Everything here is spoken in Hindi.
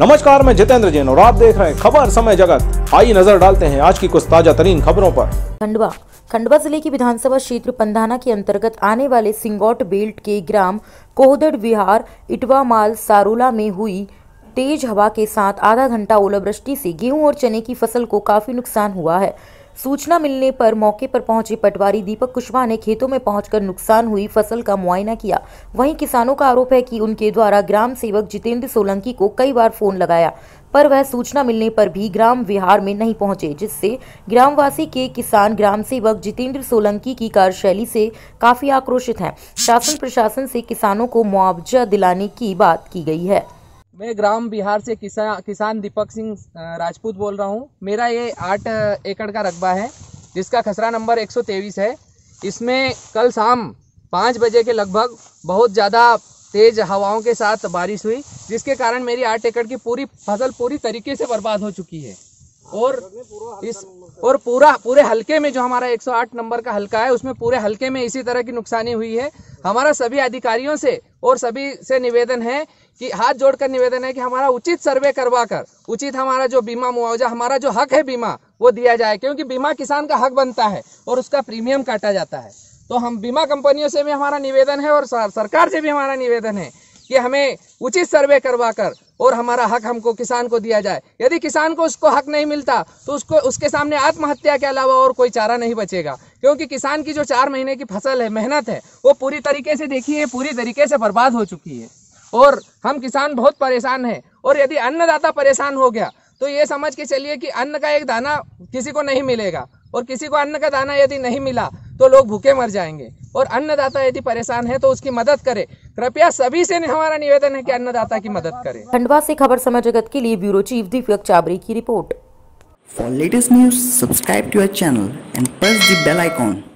नमस्कार मैं जितेंद्र जैन और आप देख रहे हैं खबर समय जगत आई नजर डालते हैं आज की कुछ ताजा तरीन खबरों पर खंडवा खंडवा जिले की विधानसभा क्षेत्र पंधाना के अंतर्गत आने वाले सिंगौट बेल्ट के ग्राम कोहदड़ विहार इटवा माल सारूला में हुई तेज हवा के साथ आधा घंटा ओलावृष्टि से गेहूं और चने की फसल को काफी नुकसान हुआ है सूचना मिलने पर मौके पर पहुंचे पटवारी दीपक कुशवाहा ने खेतों में पहुंचकर नुकसान हुई फसल का मुआयना किया वहीं किसानों का आरोप है कि उनके द्वारा ग्राम सेवक जितेंद्र सोलंकी को कई बार फोन लगाया पर वह सूचना मिलने पर भी ग्राम विहार में नहीं पहुंचे जिससे ग्रामवासी के किसान ग्राम सेवक जितेंद्र सोलंकी की कार्यशैली से काफी आक्रोशित हैं शासन प्रशासन से किसानों को मुआवजा दिलाने की बात की गई है मैं ग्राम बिहार से किसान किसान दीपक सिंह राजपूत बोल रहा हूँ मेरा ये आठ एकड़ का रकबा है जिसका खसरा नंबर 123 है इसमें कल शाम पाँच बजे के लगभग बहुत ज़्यादा तेज़ हवाओं के साथ बारिश हुई जिसके कारण मेरी आठ एकड़ की पूरी फसल पूरी तरीके से बर्बाद हो चुकी है और इस और पूरा पूरे हलके में जो हमारा 108 नंबर का हलका है उसमें पूरे हलके में इसी तरह की नुकसानी हुई है हमारा सभी अधिकारियों से और सभी से निवेदन है कि हाथ जोड़कर निवेदन है कि हमारा उचित सर्वे करवा कर उचित हमारा जो बीमा मुआवजा हमारा जो हक है बीमा वो दिया जाए क्योंकि बीमा किसान का हक बनता है और उसका प्रीमियम काटा जाता है तो हम बीमा कंपनियों से भी हमारा निवेदन है और सरकार से भी हमारा निवेदन है कि हमें उचित सर्वे करवा कर और हमारा हक हमको किसान को दिया जाए यदि किसान को उसको हक नहीं मिलता तो उसको उसके सामने आत्महत्या के अलावा और कोई चारा नहीं बचेगा क्योंकि किसान की जो चार महीने की फसल है मेहनत है वो पूरी तरीके से देखिए पूरी तरीके से बर्बाद हो चुकी है और हम किसान बहुत परेशान हैं और यदि अन्नदाता परेशान हो गया तो ये समझ के चलिए कि अन्न का एक दाना किसी को नहीं मिलेगा और किसी को अन्न का दाना यदि नहीं मिला तो लोग भूखे मर जाएंगे और अन्नदाता यदि परेशान है तो उसकी मदद करे कृपया सभी से हमारा निवेदन है कि अन्नदाता की मदद करे खंडवा से खबर समय जगत के लिए ब्यूरो चीफ दीपक चाबरी की report for latest news subscribe to our channel and press the bell icon